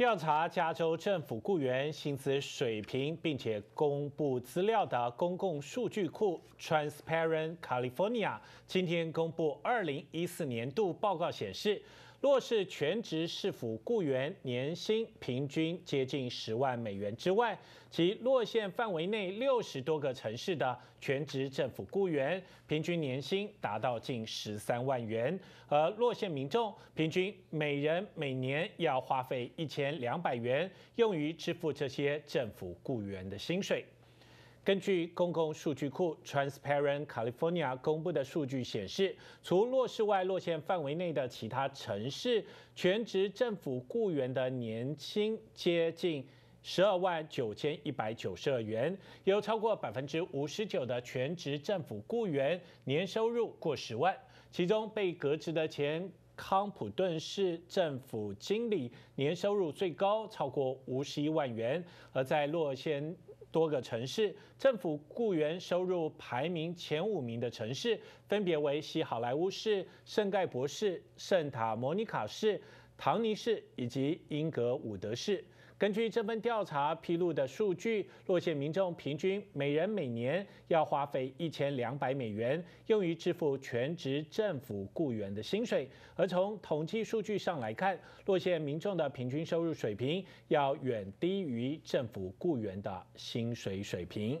调查加州政府雇员薪资水平，并且公布资料的公共数据库 Transparent California 今天公布二零一四年度报告显示。落市全职市府雇员年薪平均接近十万美元之外，其落县范围内六十多个城市的全职政府雇员平均年薪达到近十三万元，而落县民众平均每人每年要花费一千两百元用于支付这些政府雇员的薪水。根据公共数据库 Transparent California 公布的数据显示，除洛外，洛县范围内的其他城市，全职政府雇员的年薪接近十二万九千一百九十二元，有超过百分之五十九的全职政府雇员年收入过十万，其中被革职的前康普顿市政府经理年收入最高超过五十一万元，而在洛杉多个城市政府雇员收入排名前五名的城市，分别为西好莱坞市、圣盖博士、圣塔莫尼卡市、唐尼市以及英格伍德市。根据这份调查披露的数据，洛县民众平均每人每年要花费一千两百美元用于支付全职政府雇员的薪水，而从统计数据上来看，洛县民众的平均收入水平要远低于政府雇员的薪水水平。